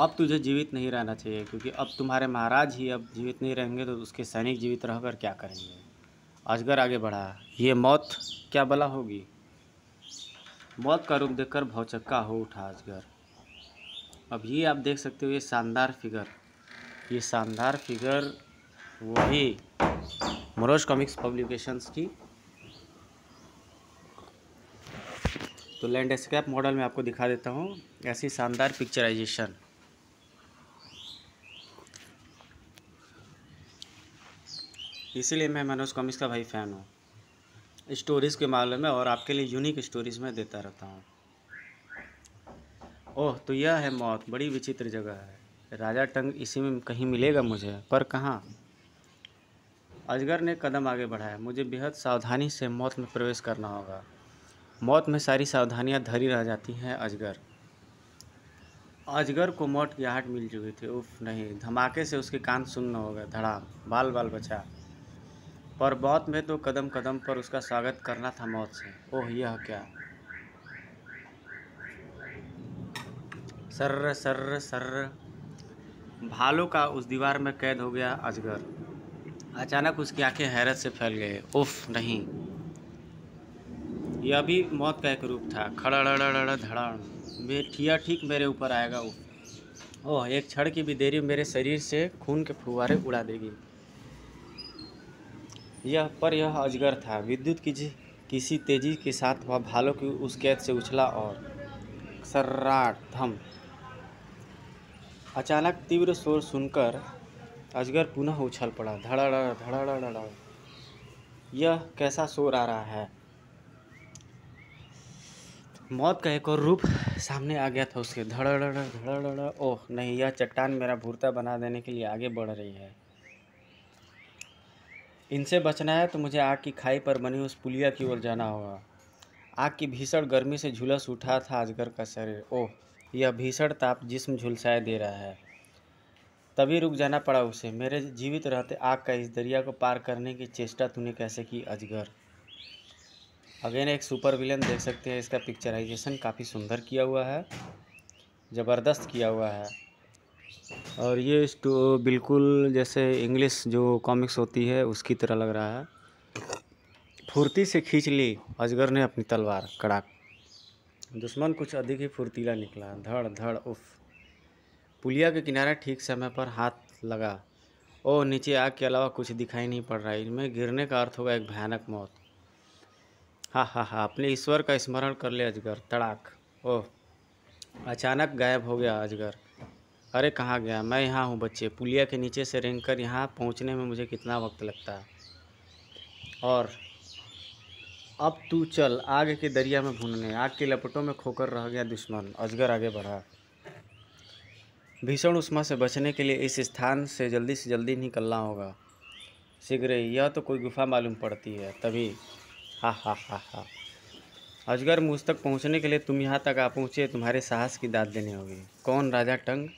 अब तुझे जीवित नहीं रहना चाहिए क्योंकि अब तुम्हारे महाराज ही अब जीवित नहीं रहेंगे तो उसके सैनिक जीवित रहकर क्या करेंगे अजगर आगे बढ़ा ये मौत क्या भला होगी मौत का रूप देखकर भौचक्का हो उठा अजगर अब ये आप देख सकते हो ये शानदार फिगर ये शानदार फिगर वही मरोज कॉमिक्स पब्लिकेशंस की तो लैंडस्केप मॉडल में आपको दिखा देता हूँ ऐसी शानदार पिक्चराइजेशन इसीलिए मैं मनोज कॉमिक्स का भाई फ़ैन हूँ स्टोरीज़ के मामले में और आपके लिए यूनिक स्टोरीज़ में देता रहता हूँ ओह तो यह है मौत बड़ी विचित्र जगह है राजा टंग इसी में कहीं मिलेगा मुझे पर कहाँ अजगर ने कदम आगे बढ़ाया मुझे बेहद सावधानी से मौत में प्रवेश करना होगा मौत में सारी सावधानियाँ धरी रह जाती हैं अजगर अजगर को मौत की आहट मिल चुकी थी उफ नहीं धमाके से उसके कान सुन्न हो गए धड़ाम बाल बाल बचा और बहुत में तो कदम कदम पर उसका स्वागत करना था मौत से ओह यह क्या सर्र सर्र सर्र भालू का उस दीवार में कैद हो गया अजगर अचानक उसकी आंखें हैरत से फैल गए उफ नहीं यह भी मौत का एक रूप था खड़ड़ धड़ाड़ वे ठिया ठीक मेरे ऊपर आएगा उफ ओह एक क्षण की भी देरी मेरे शरीर से खून के फुहारे उड़ा देगी यह पर यह अजगर था विद्युत की किसी तेजी के साथ वह भालू की उस कैद से उछला और सर्राटम अचानक तीव्र शोर सुनकर अजगर पुनः उछल पड़ा धड़ाड़ धड़ाड़ यह कैसा शोर आ रहा है मौत का एक और रूप सामने आ गया था उसके धड़ाड़ धड़ाड़ ओह नहीं यह चट्टान मेरा भूरता बना देने के लिए आगे बढ़ रही है इनसे बचना है तो मुझे आग की खाई पर बनी उस पुलिया की ओर जाना होगा आग की भीषण गर्मी से झुलस उठा था अजगर का शरीर ओह यह भीषण ताप जिसम झुलसाए दे रहा है तभी रुक जाना पड़ा उसे मेरे जीवित रहते आग का इस दरिया को पार करने की चेष्टा तूने कैसे की अजगर अगेन एक सुपर विलन देख सकते हैं इसका पिक्चराइजेशन काफ़ी सुंदर किया हुआ है ज़बरदस्त किया हुआ है और ये स्टो बिल्कुल जैसे इंग्लिश जो कॉमिक्स होती है उसकी तरह लग रहा है फुर्ती से खींच ली अजगर ने अपनी तलवार कड़ाक दुश्मन कुछ अधिक ही फुर्तीला निकला धड़ धड़ उफ पुलिया के किनारे ठीक समय पर हाथ लगा ओ नीचे आग के अलावा कुछ दिखाई नहीं पड़ रहा इनमें गिरने का अर्थ होगा एक भयानक मौत हा हा हा अपने ईश्वर का स्मरण कर ले अजगर तड़ाक ओह अचानक गायब हो गया अजगर अरे कहाँ गया मैं यहाँ हूँ बच्चे पुलिया के नीचे से रेंग कर यहाँ पहुँचने में मुझे कितना वक्त लगता है और अब तू चल आग के दरिया में भूनने आग के लपटों में खोकर रह गया दुश्मन अजगर आगे बढ़ा भीषण उष्मा से बचने के लिए इस स्थान से जल्दी से जल्दी निकलना होगा शीघ्र ही यह तो कोई गुफा मालूम पड़ती है तभी हा हा हा हा अजगर मुझ तक पहुँचने के लिए तुम यहाँ तक आ पहुँचे तुम्हारे साहस की दाद देनी होगी कौन राजा टंग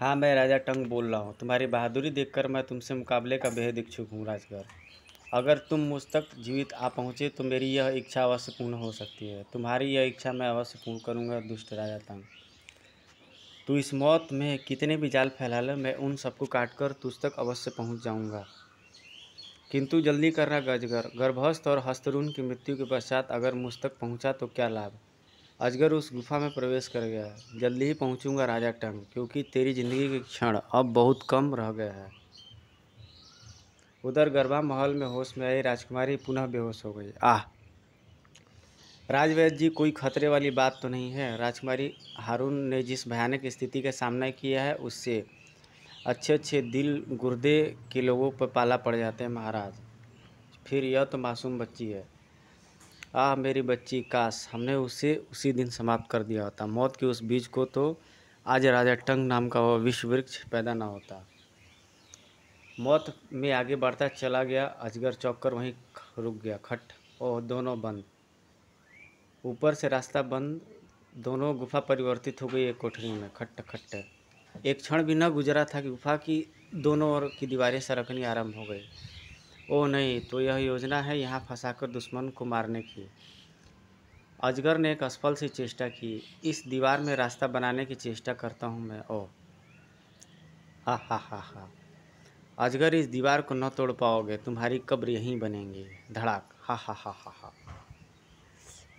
हाँ मैं राजा टंग बोल रहा हूँ तुम्हारी बहादुरी देखकर मैं तुमसे मुकाबले का बेहद इच्छुक हूँ राजगढ़ अगर तुम मुझ तक जीवित आ पहुँचे तो मेरी यह इच्छा अवश्य पूर्ण हो सकती है तुम्हारी यह इच्छा मैं अवश्य पूर्ण करूँगा दुष्ट राजा टंग तू इस मौत में कितने भी जाल फैला लो मैं उन सबको काट कर तुझ तक अवश्य पहुँच जाऊँगा किंतु जल्दी करना गजगर गर्भस्थ और हस्तरुण की मृत्यु के पश्चात अगर मुझ तक पहुँचा तो क्या लाभ अजगर उस गुफा में प्रवेश कर गया है जल्दी ही पहुंचूंगा राजा टंग क्योंकि तेरी ज़िंदगी के क्षण अब बहुत कम रह गए हैं उधर गरबा महल में होश में आई राजकुमारी पुनः बेहोश हो गई आह राजवैद जी कोई खतरे वाली बात तो नहीं है राजकुमारी हारून ने जिस भयानक स्थिति का सामना किया है उससे अच्छे अच्छे दिल गुर्दे के लोगों पर पाला पड़ जाते हैं महाराज फिर यह तो मासूम बच्ची है आ मेरी बच्ची काश हमने उसे उसी दिन समाप्त कर दिया होता मौत के उस बीज को तो आज राजा टंग नाम का वह विश्व वृक्ष पैदा ना होता मौत में आगे बढ़ता चला गया अजगर चौक कर वहीं रुक गया खट और दोनों बंद ऊपर से रास्ता बंद दोनों गुफा परिवर्तित हो गई एक कोठरी में खट्ट खट्ट एक क्षण भी न गुजरा था कि गुफा की दोनों ओर की दीवारें सरकनी आरंभ हो गई ओ नहीं तो यह योजना है यहाँ फंसाकर दुश्मन को मारने की अजगर ने एक असफल सी चेष्टा की इस दीवार में रास्ता बनाने की चेष्टा करता हूँ मैं ओ हा हा हा हा अजगर इस दीवार को न तोड़ पाओगे तुम्हारी कब्र यहीं बनेंगी धड़ाक हा हा हा हा हा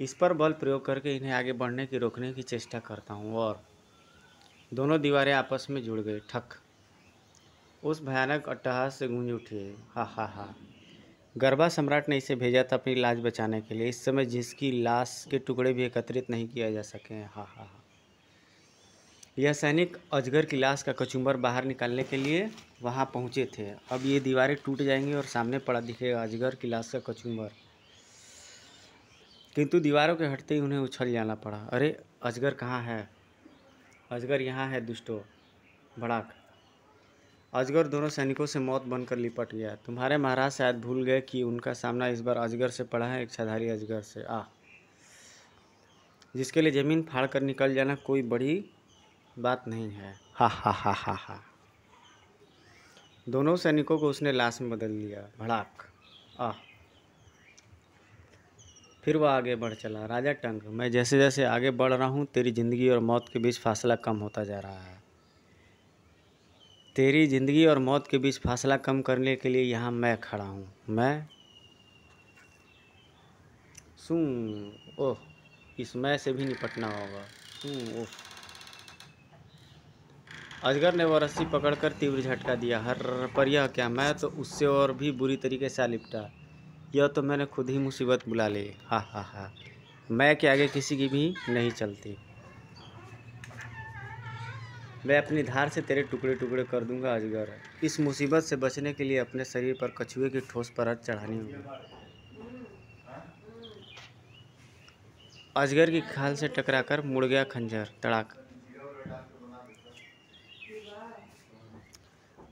इस पर बल प्रयोग करके इन्हें आगे बढ़ने की रोकने की चेष्टा करता हूँ और दोनों दीवारें आपस में जुड़ गई ठक उस भयानक अट्टहास से गूंज उठी हा हा हा गरबा सम्राट ने इसे भेजा था अपनी लाश बचाने के लिए इस समय जिसकी लाश के टुकड़े भी एकत्रित नहीं किया जा सके हैं हा हा हा यह सैनिक अजगर की लाश का कचुम्बर बाहर निकालने के लिए वहाँ पहुँचे थे अब ये दीवारें टूट जाएंगी और सामने पड़ा दिखेगा अजगर की लाश का कचुम्बर किंतु दीवारों के हटते ही उन्हें उछल जाना पड़ा अरे अजगर कहाँ है अजगर यहाँ है दुष्टो भड़ाक अजगर दोनों सैनिकों से मौत बनकर लिपट गया तुम्हारे महाराज शायद भूल गए कि उनका सामना इस बार अजगर से पड़ा है इच्छाधारी अजगर से आ जिसके लिए ज़मीन फाड़ कर निकल जाना कोई बड़ी बात नहीं है हा हा हा हा हा दोनों सैनिकों को उसने लाश में बदल दिया भड़ाक आ फिर वह आगे बढ़ चला राजा टंग मैं जैसे जैसे आगे बढ़ रहा हूँ तेरी ज़िंदगी और मौत के बीच फासला कम होता जा रहा है तेरी ज़िंदगी और मौत के बीच फासला कम करने के लिए यहाँ मैं खड़ा हूँ मैं सुन ओह इस मैं से भी निपटना होगा सुन ओह अजगर ने वह रस्सी पकड़कर तीव्र झटका दिया हर पर यह क्या मैं तो उससे और भी बुरी तरीके से लिपटा यह तो मैंने खुद ही मुसीबत बुला ली हा हा हा मैं के आगे किसी की भी नहीं चलती मैं अपनी धार से तेरे टुकड़े टुकड़े कर दूंगा अजगर इस मुसीबत से बचने के लिए अपने शरीर पर कछुए की ठोस परत चढ़ानी होगी अजगर की खाल से टकराकर मुड़ गया खंजर तड़ाक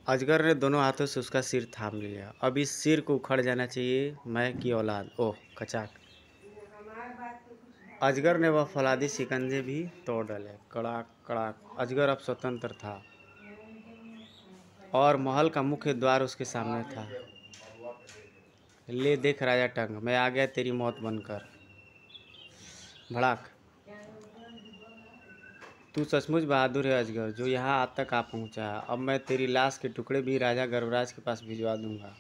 अजगर ने दोनों हाथों से उसका सिर थाम लिया अब इस सिर को उखड़ जाना चाहिए मैं की औलाद ओह कचाक अजगर ने वह फलादी सिकंजे भी तोड़ डाले कड़ाक कड़ा अजगर अब स्वतंत्र था और महल का मुख्य द्वार उसके सामने था ले देख राजा टंग मैं आ गया तेरी मौत बनकर भड़ाक तू सचमुच बहादुर है अजगर जो यहाँ आज तक आ पहुँचा अब मैं तेरी लाश के टुकड़े भी राजा गर्वराज के पास भिजवा दूंगा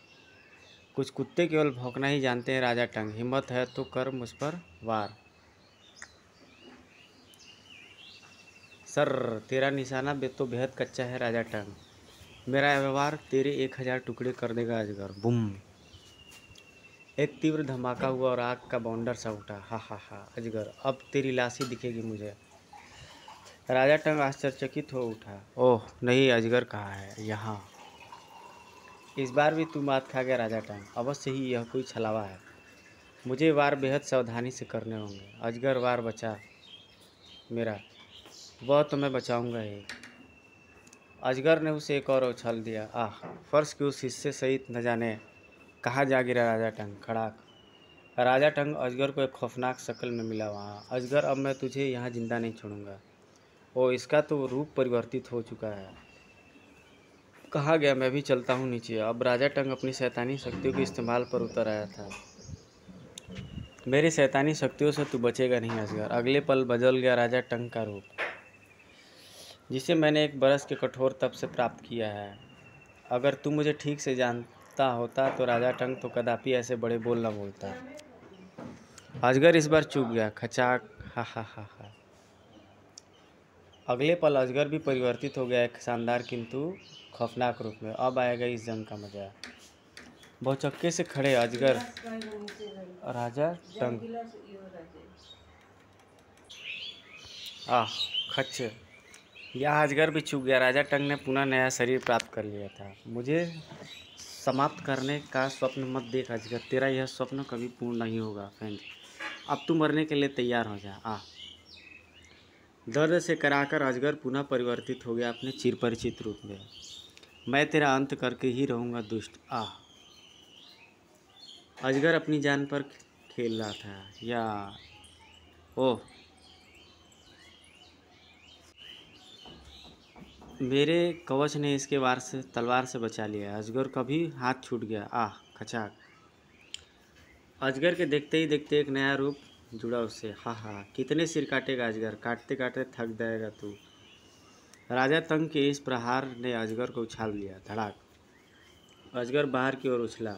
कुछ कुत्ते केवल भौंकना ही जानते हैं राजा टंग हिम्मत है तो कर मुझ पर वार सर तेरा निशाना बे तो बेहद कच्चा है राजा टंग मेरा व्यवहार तेरे एक हज़ार टुकड़े कर देगा अजगर बुम एक तीव्र धमाका हुआ और आग का बाउंडर सा उठा हा हा हा अजगर अब तेरी लाशी दिखेगी मुझे राजा टंग आश्चर्यचकित हो उठा ओह नहीं अजगर कहाँ है यहाँ इस बार भी तू मात खा गया राजा टंग अवश्य ही यह कोई छलावा है मुझे वार बेहद सावधानी से करने होंगे अजगर वार बचा मेरा वह तुम्हें तो बचाऊंगा ही अजगर ने उसे एक और उछाल दिया आह फर्श के उस हिस्से सहित न जाने कहाँ जा गिरा राजा टंग खड़ाक राजा टंग अजगर को एक खौफनाक शक्ल में मिला वहाँ अजगर अब मैं तुझे यहाँ ज़िंदा नहीं छोड़ूंगा ओ इसका तो रूप परिवर्तित हो चुका है कहा गया मैं भी चलता हूँ नीचे अब राजा टंग अपनी शैतानी शक्तियों के इस्तेमाल पर उतर आया था मेरी शैतानी शक्तियों से तू बचेगा नहीं अजगर अगले पल बदल गया राजा टंग का रूप जिसे मैंने एक बरस के कठोर तप से प्राप्त किया है अगर तू मुझे ठीक से जानता होता तो राजा टंग तो कदापि ऐसे बड़े बोल न बोलता अजगर इस बार चुप गया खचाक हा हा हा हा अगले पल अजगर भी परिवर्तित हो गया एक शानदार किंतु खौफनाक रूप में अब आएगा इस जंग का मजा बहुचक्के से खड़े अजगर राजा टंग आ खच्चे यह अजगर भी चुक गया राजा टंग ने पुनः नया शरीर प्राप्त कर लिया था मुझे समाप्त करने का स्वप्न मत देख अजगर तेरा यह स्वप्न कभी पूर्ण नहीं होगा फैंग अब तू मरने के लिए तैयार हो जा आ दर्द से कराकर अजगर पुनः परिवर्तित हो गया अपने चिरपरिचित रूप में मैं तेरा अंत करके ही रहूँगा दुष्ट आ अजगर अपनी जान पर खेल रहा था या ओह मेरे कवच ने इसके वार से तलवार से बचा लिया अजगर का भी हाथ छूट गया आह खचाक अजगर के देखते ही देखते एक नया रूप जुड़ा उससे हा हा कितने सिर काटेगा अजगर काटते काटते थक जाएगा तू राजा तंग के इस प्रहार ने अजगर को उछाल दिया धड़ाक अजगर बाहर की ओर उछला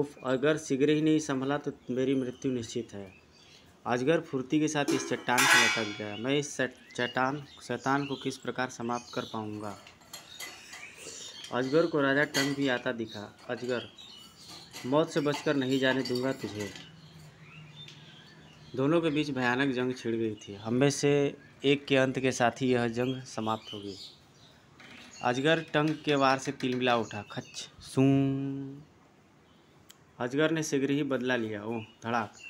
उफ अगर शीघ्र ही नहीं संभला तो मेरी मृत्यु निश्चित है अजगर फुर्ती के साथ इस चट्टान से लटक गया मैं इस चट्टान शैतान को किस प्रकार समाप्त कर पाऊंगा अजगर को राजा टंग भी आता दिखा अजगर मौत से बचकर नहीं जाने दूंगा तुझे दोनों के बीच भयानक जंग छिड़ गई थी हमें से एक के अंत के साथ ही यह जंग समाप्त हो गई अजगर टंग के वार से तिलमिला उठा खच सू अजगर ने शीघ्र ही बदला लिया ओह धड़ाक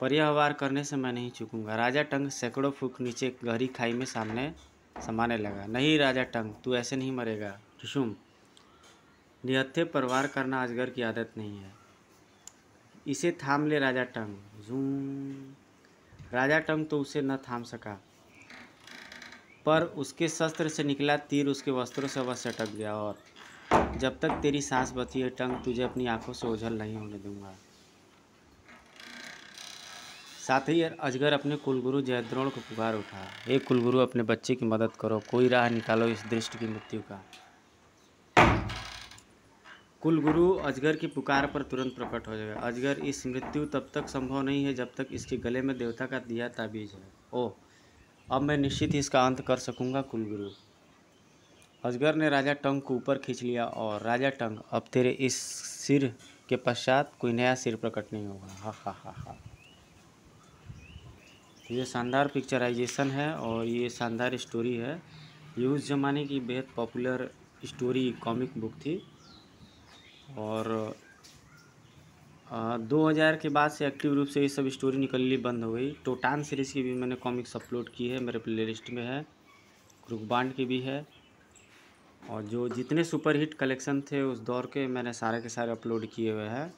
पर यह वार करने से मैं नहीं चुकूंगा राजा टंग सैकड़ों फूक नीचे गहरी खाई में सामने समाने लगा नहीं राजा टंग तू ऐसे नहीं मरेगा ठुसुम निहत्थे पर वार करना अजगर की आदत नहीं है इसे थाम ले राजा टंग जूम राजा टंग तो उसे न थाम सका पर उसके शस्त्र से निकला तीर उसके वस्त्रों से अवश्य अटक गया और जब तक तेरी सांस बची है टंग तुझे अपनी आंखों से ओझल नहीं होने दूंगा साथ ही अजगर अपने कुलगुरु जयद्रोण को पुकार उठा हे कुलगुरु अपने बच्चे की मदद करो कोई राह निकालो इस दृष्ट की मृत्यु का कुलगुरु अजगर की पुकार पर तुरंत प्रकट हो जाएगा अजगर इस मृत्यु तब तक संभव नहीं है जब तक इसके गले में देवता का दिया ताबीज है ओह अब मैं निश्चित ही इसका अंत कर सकूंगा कुलगुरु अजगर ने राजा टंग को ऊपर खींच लिया और राजा टंग अब तेरे इस सिर के पश्चात कोई नया सिर प्रकट नहीं होगा हा हा हा हा ये शानदार पिक्चराइजेशन है और ये शानदार स्टोरी है ये उस ज़माने की बेहद पॉपुलर स्टोरी कॉमिक बुक थी और आ, 2000 के बाद से एक्टिव रूप से ये सब स्टोरी निकलनी बंद हो गई टोटान सीरीज़ की भी मैंने कॉमिक्स अपलोड की है मेरे प्ले लिस्ट में है क्रुकबांड की भी है और जो जितने सुपरहिट कलेक्शन थे उस दौर के मैंने सारे के सारे अपलोड किए हुए हैं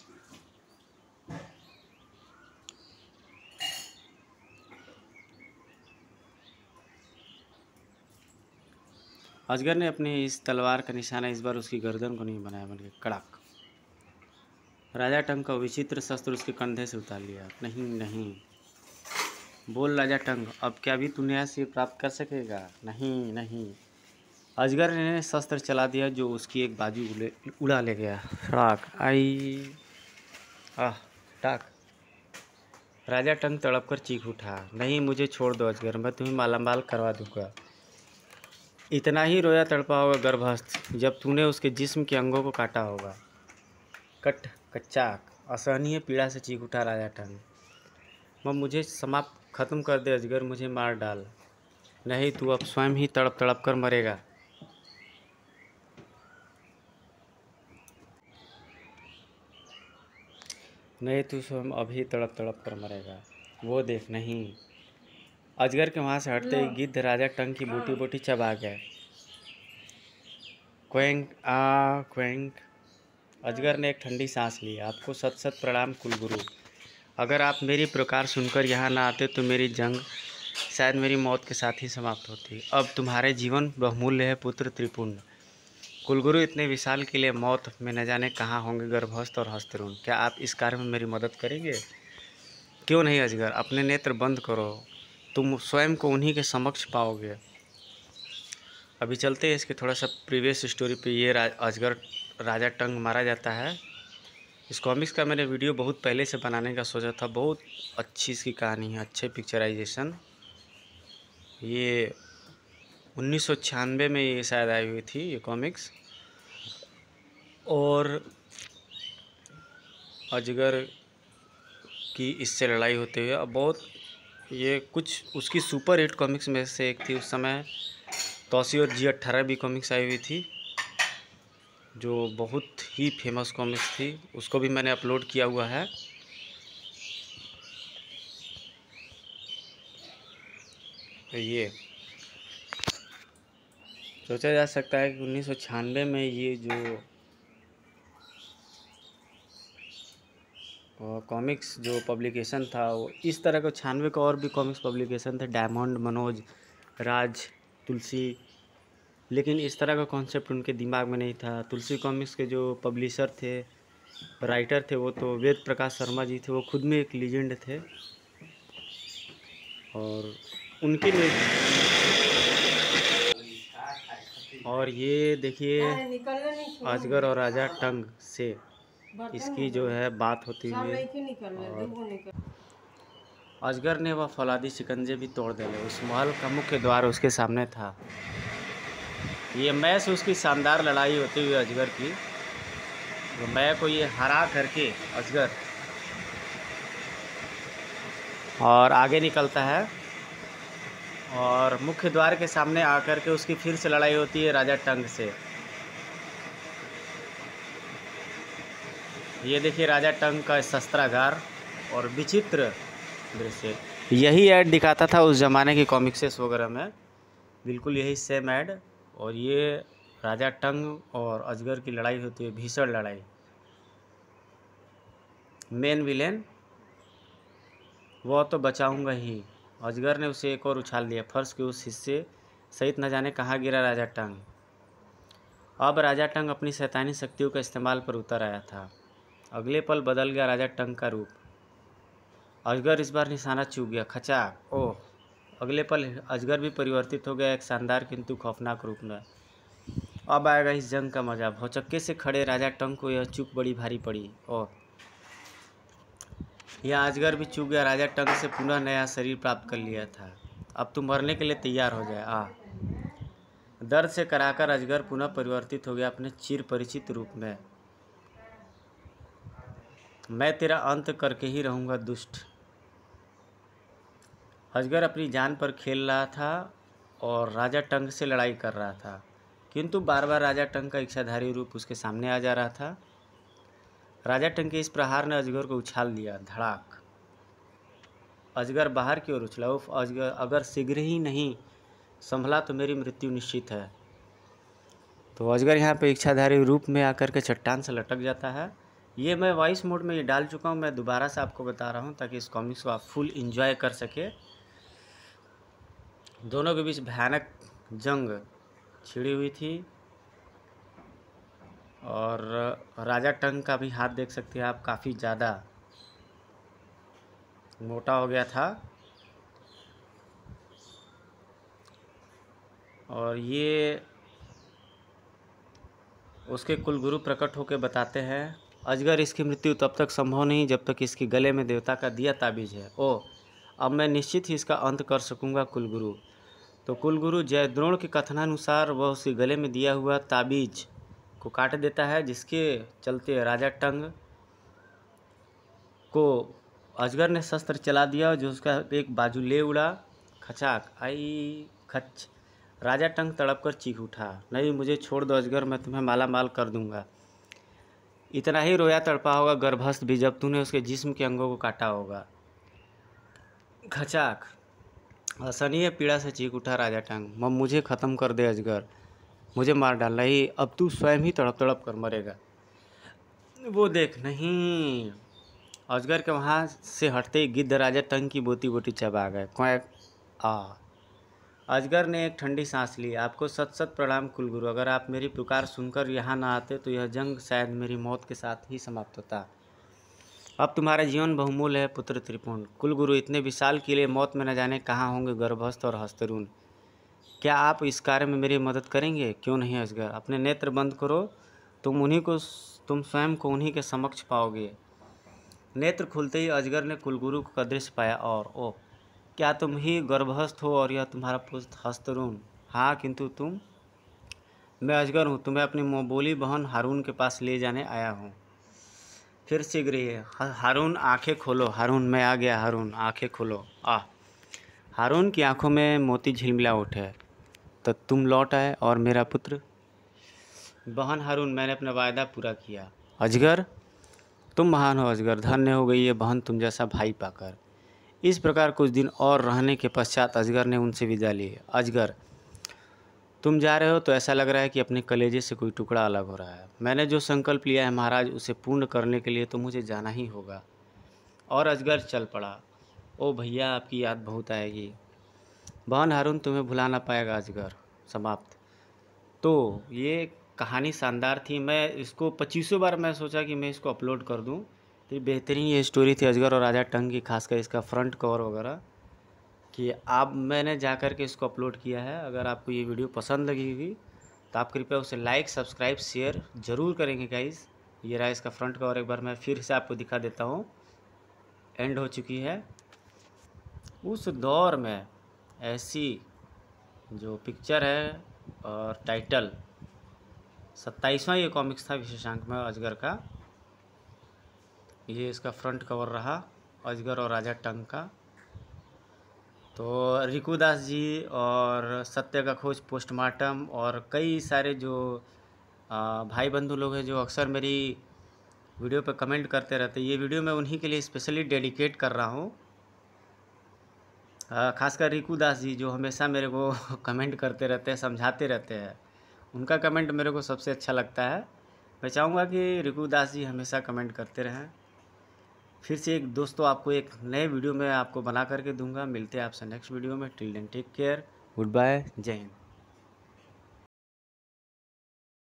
अजगर ने अपनी इस तलवार का निशाना इस बार उसकी गर्दन को नहीं बनाया बल्कि कड़ाक राजा टंग का विचित्र शस्त्र उसके कंधे से उतार लिया नहीं नहीं बोल राजा टंग अब क्या भी तू न्याय से प्राप्त कर सकेगा नहीं नहीं अजगर ने शस्त्र चला दिया जो उसकी एक बाजू उड़ा ले गया राक आई आह टाक राजा टंग तड़प कर चीख उठा नहीं मुझे छोड़ दो अजगर मैं तुम्हें मालामाल करवा दूंगा इतना ही रोया तड़पा होगा गर्भस्थ जब तूने उसके जिस्म के अंगों को काटा होगा कट कच्चाक असहनीय पीड़ा से चीख उठा राजा टन मम मुझे समाप्त ख़त्म कर दे अजगर मुझे मार डाल नहीं तू अब स्वयं ही तड़प तड़प कर मरेगा नहीं तू स्वयं अभी तड़प तड़प कर मरेगा वो देख नहीं अजगर के वहाँ से हटते ही हाँ। गिद्ध राजा टंग की बूटी हाँ। बूटी चबा गए क्वेंक आ क्वेंक अजगर ने एक ठंडी सांस ली आपको सत सत प्रणाम कुलगुरु अगर आप मेरी प्रकार सुनकर यहाँ ना आते तो मेरी जंग शायद मेरी मौत के साथ ही समाप्त होती अब तुम्हारे जीवन बहुमूल्य है पुत्र त्रिपुण कुलगुरु इतने विशाल के लिए मौत में न जाने कहाँ होंगे गर्भस्थ और हस्तरुण क्या आप इस कार्य में मेरी मदद करेंगे क्यों नहीं अजगर अपने नेत्र बंद करो तुम स्वयं को उन्हीं के समक्ष पाओगे अभी चलते हैं इसके थोड़ा सा प्रीवियस स्टोरी पे ये रा, अजगर राजा टंग मारा जाता है इस कॉमिक्स का मैंने वीडियो बहुत पहले से बनाने का सोचा था बहुत अच्छी इसकी कहानी है अच्छे पिक्चराइजेशन ये उन्नीस में ये शायद आई हुई थी ये कॉमिक्स और अजगर की इससे लड़ाई होते हुए अब बहुत ये कुछ उसकी सुपर हिट कॉमिक्स में से एक थी उस समय तोसी और जी अट्ठारह भी कॉमिक्स आई हुई थी जो बहुत ही फेमस कॉमिक्स थी उसको भी मैंने अपलोड किया हुआ है ये सोचा जा सकता है कि उन्नीस में ये जो और कॉमिक्स जो पब्लिकेशन था वो इस तरह का छियानवे का और भी कॉमिक्स पब्लिकेशन थे डायमंड मनोज राज तुलसी लेकिन इस तरह का कॉन्सेप्ट उनके दिमाग में नहीं था तुलसी कॉमिक्स के जो पब्लिशर थे राइटर थे वो तो वेद प्रकाश शर्मा जी थे वो खुद में एक लीजेंड थे और उनके लिए और ये देखिए अजगर और राजा टंग से इसकी जो है बात होती हुई और अजगर ने वह फौलादी शिकंजे भी तोड़ दिए उस महल का मुख्य द्वार उसके सामने था ये मै से उसकी शानदार लड़ाई होती हुई अजगर की तो मैं को ये हरा करके अजगर और आगे निकलता है और मुख्य द्वार के सामने आकर के उसकी फिर से लड़ाई होती है राजा टंग से ये देखिए राजा टंग का शस्त्रागार और विचित्र दृश्य यही ऐड दिखाता था उस ज़माने की कॉमिक्सेस वगैरह में बिल्कुल यही सेम ऐड और ये राजा टंग और अजगर की लड़ाई होती है भीषण लड़ाई मेन विलेन वह तो बचाऊंगा ही अजगर ने उसे एक और उछाल दिया फर्श के उस हिस्से सहित न जाने कहाँ गिरा राजा टंग अब राजा टंग अपनी शैतानी शक्तियों के इस्तेमाल पर उतर आया था अगले पल बदल गया राजा टंग का रूप अजगर इस बार निशाना चूक गया खचाक ओह अगले पल अजगर भी परिवर्तित हो गया एक शानदार किंतु खौफनाक रूप में अब आएगा इस जंग का मजा भौचक्के से खड़े राजा टंग को यह चूक बड़ी भारी पड़ी ओह यह अजगर भी चूक गया राजा टंग से पुनः नया शरीर प्राप्त कर लिया था अब तुम मरने के लिए तैयार हो जाए आ दर्द से कराकर अजगर पुनः परिवर्तित हो गया अपने चिर परिचित रूप में मैं तेरा अंत करके ही रहूँगा दुष्ट अजगर अपनी जान पर खेल रहा था और राजा टंग से लड़ाई कर रहा था किंतु बार बार राजा टंग का इच्छाधारी रूप उसके सामने आ जा रहा था राजा टंग के इस प्रहार ने अजगर को उछाल दिया धड़ाक अजगर बाहर की ओर उछला उफ अजगर अगर शीघ्र ही नहीं संभला तो मेरी मृत्यु निश्चित है तो अजगर यहाँ पर इच्छाधारी रूप में आकर के चट्टान से लटक जाता है ये मैं वॉइस मोड में ये डाल चुका हूँ मैं दोबारा से आपको बता रहा हूँ ताकि इस कॉमिक्स को आप फुल इन्जॉय कर सके दोनों के बीच भयानक जंग छिड़ी हुई थी और राजा टंग का भी हाथ देख सकते हैं आप काफ़ी ज़्यादा मोटा हो गया था और ये उसके कुलगुरु प्रकट होकर बताते हैं अजगर इसकी मृत्यु तब तक संभव नहीं जब तक इसके गले में देवता का दिया ताबीज है ओ अब मैं निश्चित ही इसका अंत कर सकूंगा कुलगुरु तो कुलगुरु जयद्रोण के कथनानुसार वह उसके गले में दिया हुआ ताबीज को काट देता है जिसके चलते राजा टंग को अजगर ने शस्त्र चला दिया जो उसका एक बाजू ले उड़ा खचाक आई खच राजा टंग तड़प कर चीख उठा नहीं मुझे छोड़ दो अजगर मैं तुम्हें माला माल कर दूंगा इतना ही रोया तड़पा होगा गर्भस्थ भी जब तूने उसके जिस्म के अंगों को काटा होगा खचाक असनीय पीड़ा से चीख उठा राजा टांग मम मुझे ख़त्म कर दे अजगर मुझे मार डालना ही अब तू स्वयं ही तड़प तड़प कर मरेगा वो देख नहीं अजगर के वहाँ से हटते ही गिद्ध राजा टंग की बोती बोती चबा गए क्वैक आ अजगर ने एक ठंडी सांस ली आपको सत सत प्रणाम कुलगुरु अगर आप मेरी पुकार सुनकर यहाँ ना आते तो यह जंग शायद मेरी मौत के साथ ही समाप्त होता अब तुम्हारा जीवन बहुमूल है पुत्र त्रिपुण कुलगुरु इतने विशाल के लिए मौत में न जाने कहाँ होंगे गर्भस्थ और हस्तरून क्या आप इस कार्य में मेरी मदद करेंगे क्यों नहीं अजगर अपने नेत्र बंद करो तुम उन्हीं को तुम स्वयं को उन्हीं के समक्ष पाओगे नेत्र खुलते ही अजगर ने कुलगुरु का दृश्य पाया और ओह क्या तुम ही गर्भस्थ हो और यह तुम्हारा पुस्त हस्तरून हाँ किंतु तुम मैं अजगर हूँ तुम्हें अपनी मोबोली बहन हारून के पास ले जाने आया हूँ फिर शीघ्र ही हारून आंखें खोलो हारून मैं आ गया हारून आंखें खोलो आह हारून की आंखों में मोती झिलमिला उठे तो तुम लौट आए और मेरा पुत्र बहन हारून मैंने अपना वायदा पूरा किया अजगर तुम महान हो अजगर धन्य हो गई है बहन तुम जैसा भाई पाकर इस प्रकार कुछ दिन और रहने के पश्चात अजगर ने उनसे विदा ली अजगर तुम जा रहे हो तो ऐसा लग रहा है कि अपने कलेजे से कोई टुकड़ा अलग हो रहा है मैंने जो संकल्प लिया है महाराज उसे पूर्ण करने के लिए तो मुझे जाना ही होगा और अजगर चल पड़ा ओ भैया आपकी याद बहुत आएगी बहन हारून तुम्हें भुला ना पाएगा अजगर समाप्त तो ये कहानी शानदार थी मैं इसको पच्चीसों बार मैं सोचा कि मैं इसको अपलोड कर दूँ तो ये बेहतरीन ये स्टोरी थी अजगर और राजा टंग की खासकर इसका फ्रंट कवर वगैरह कि आप मैंने जा कर के इसको अपलोड किया है अगर आपको ये वीडियो पसंद लगी होगी तो आप कृपया उसे लाइक सब्सक्राइब शेयर ज़रूर करेंगे गाइज़ ये रहा इसका फ्रंट कवर एक बार मैं फिर से आपको दिखा देता हूँ एंड हो चुकी है उस दौर में ऐसी जो पिक्चर है और टाइटल सत्ताईसवां ये कॉमिक्स था विशेषांक में अजगर का ये इसका फ्रंट कवर रहा अजगर और राजा टंग का तो रिकुदास दास जी और सत्य का खोज पोस्टमार्टम और कई सारे जो भाई बंधु लोग हैं जो अक्सर मेरी वीडियो पर कमेंट करते रहते ये वीडियो मैं उन्हीं के लिए स्पेशली डेडिकेट कर रहा हूँ खासकर रिकू दास जी जो हमेशा मेरे को कमेंट करते रहते हैं समझाते रहते हैं उनका कमेंट मेरे को सबसे अच्छा लगता है मैं चाहूँगा कि रिकू दास जी हमेशा कमेंट करते रहें फिर से एक दोस्तों आपको एक नए वीडियो में आपको बना करके दूंगा मिलते हैं आपसे नेक्स्ट वीडियो में till then take care good bye जय हिंद